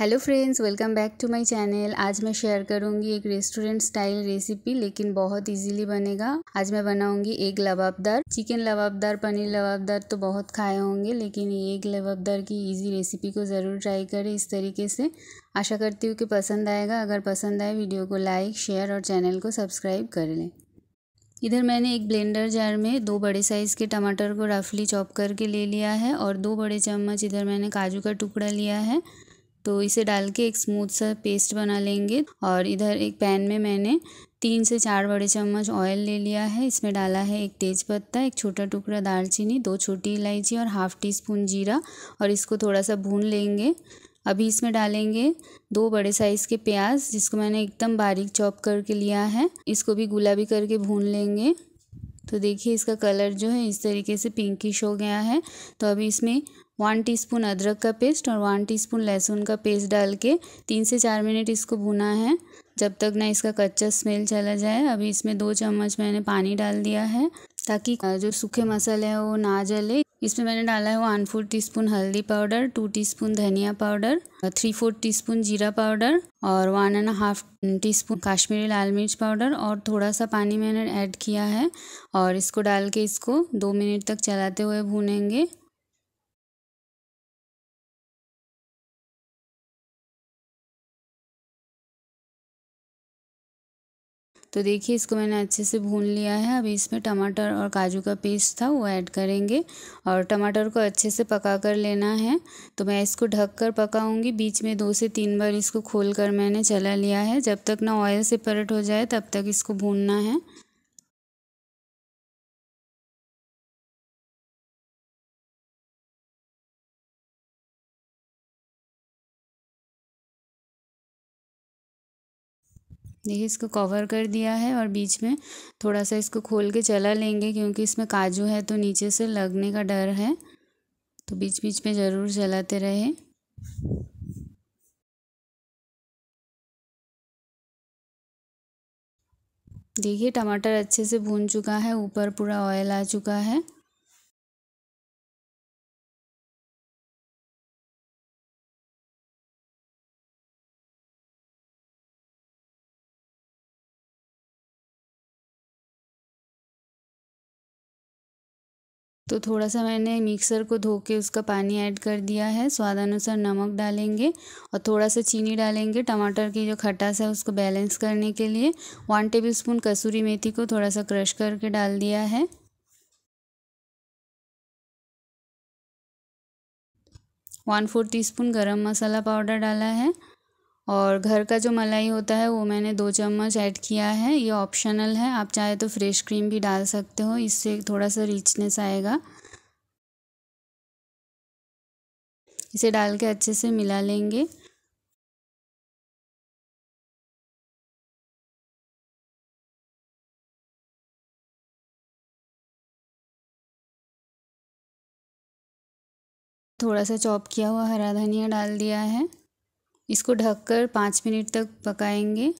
hello friends welcome back to my channel आज मैं share करूंगी एक रेस्टोरेंट स्टाइल रेसिपी लेकिन बहुत इजीली बनेगा आज मैं बनाऊंगी एक लबाबदार चिकन लबाबदार पनीर लबाबदार तो बहुत खाए होंगे लेकिन ये एक लबाबदार की इजी रेसिपी को ज़रूर ट्राई करें इस तरीके से आशा करती हूँ कि पसंद आएगा अगर पसंद आए वीडियो को लाइक शेयर और चैनल को सब्सक्राइब कर लें इधर मैंने एक ब्लेंडर जार में दो बड़े साइज़ के टमाटर को रफली चॉप करके ले लिया है और दो बड़े चम्मच इधर मैंने काजू का टुकड़ा लिया है तो इसे डाल के एक स्मूथ सा पेस्ट बना लेंगे और इधर एक पैन में मैंने तीन से चार बड़े चम्मच ऑयल ले लिया है इसमें डाला है एक तेज़पत्ता एक छोटा टुकड़ा दालचीनी दो छोटी इलायची और हाफ़ टी स्पून जीरा और इसको थोड़ा सा भून लेंगे अभी इसमें डालेंगे दो बड़े साइज़ के प्याज जिसको मैंने एकदम बारीक चॉप करके लिया है इसको भी गुलाबी करके भून लेंगे तो देखिए इसका कलर जो है इस तरीके से पिंकिश हो गया है तो अभी इसमें वन टीस्पून अदरक का पेस्ट और वन टीस्पून लहसुन का पेस्ट डाल के तीन से चार मिनट इसको भुना है जब तक ना इसका कच्चा स्मेल चला जाए अभी इसमें दो चम्मच मैंने पानी डाल दिया है ताकि जो सूखे मसाले हैं वो ना जले इसमें मैंने डाला है वन फोर टीस्पून हल्दी पाउडर टू टीस्पून धनिया पाउडर थ्री फोर टीस्पून जीरा पाउडर और one and half teaspoon Kashmiri लाल मिर्च पाउडर और थोड़ा सा पानी मैंने ऐड किया है और इसको डाल के इसको दो मिनट तक चलाते हुए भूनेंगे तो देखिए इसको मैंने अच्छे से भून लिया है अभी इसमें टमाटर और काजू का पेस्ट था वो ऐड करेंगे और टमाटर को अच्छे से पका कर लेना है तो मैं इसको ढक कर पकाऊँगी बीच में दो से तीन बार इसको खोल कर मैंने चला लिया है जब तक ना ऑयल सेपरेट हो जाए तब तक इसको भूनना है देखिए इसको कवर कर दिया है और बीच में थोड़ा सा इसको खोल के चला लेंगे क्योंकि इसमें काजू है तो नीचे से लगने का डर है तो बीच बीच में ज़रूर चलाते रहे देखिए टमाटर अच्छे से भून चुका है ऊपर पूरा ऑयल आ चुका है तो थोड़ा सा मैंने मिक्सर को धो के उसका पानी ऐड कर दिया है स्वाद अनुसार नमक डालेंगे और थोड़ा सा चीनी डालेंगे टमाटर की जो खटास है उसको बैलेंस करने के लिए वन टेबल स्पून कसूरी मेथी को थोड़ा सा क्रश करके डाल दिया है वन फोर टी स्पून गर्म मसाला पाउडर डाला है और घर का जो मलाई होता है वो मैंने दो चम्मच ऐड किया है ये ऑप्शनल है आप चाहे तो फ्रेश क्रीम भी डाल सकते हो इससे थोड़ा सा रिचनेस आएगा इसे डाल के अच्छे से मिला लेंगे थोड़ा सा चॉप किया हुआ हरा धनिया डाल दिया है इसको ढककर पाँच मिनट तक पकाएंगे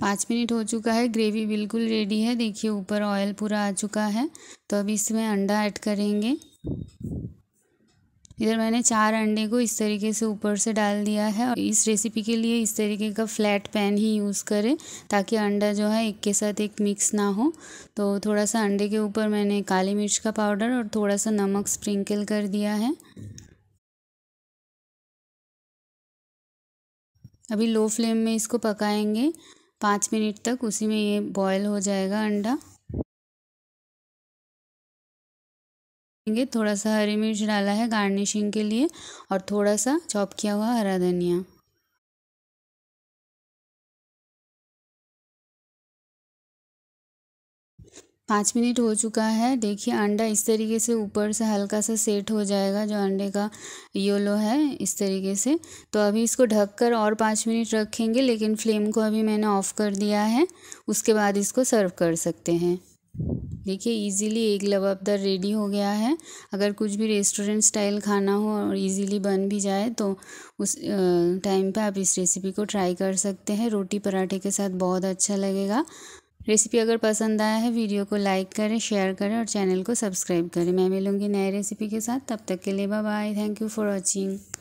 पाँच मिनट हो चुका है ग्रेवी बिल्कुल रेडी है देखिए ऊपर ऑयल पूरा आ चुका है तो अब इसमें अंडा ऐड करेंगे इधर मैंने चार अंडे को इस तरीके से ऊपर से डाल दिया है और इस रेसिपी के लिए इस तरीके का फ्लैट पैन ही यूज़ करें ताकि अंडा जो है एक के साथ एक मिक्स ना हो तो थोड़ा सा अंडे के ऊपर मैंने काली मिर्च का पाउडर और थोड़ा सा नमक स्प्रिंकल कर दिया है अभी लो फ्लेम में इसको पकाएंगे पाँच मिनट तक उसी में ये बॉयल हो जाएगा अंडा देंगे थोड़ा सा हरी मिर्च डाला है गार्निशिंग के लिए और थोड़ा सा चॉप किया हुआ हरा धनिया पाँच मिनट हो चुका है देखिए अंडा इस तरीके से ऊपर से हल्का सा सेट हो जाएगा जो अंडे का योलो है इस तरीके से तो अभी इसको ढककर और पाँच मिनट रखेंगे लेकिन फ्लेम को अभी मैंने ऑफ़ कर दिया है उसके बाद इसको सर्व कर सकते हैं देखिए इजीली एक लवाबदार रेडी हो गया है अगर कुछ भी रेस्टोरेंट स्टाइल खाना हो और इजीली बन भी जाए तो उस टाइम पे आप इस रेसिपी को ट्राई कर सकते हैं रोटी पराठे के साथ बहुत अच्छा लगेगा रेसिपी अगर पसंद आया है वीडियो को लाइक करें शेयर करें और चैनल को सब्सक्राइब करें मैं मिलूँगी नए रेसिपी के साथ तब तक के लिए bye thank you for watching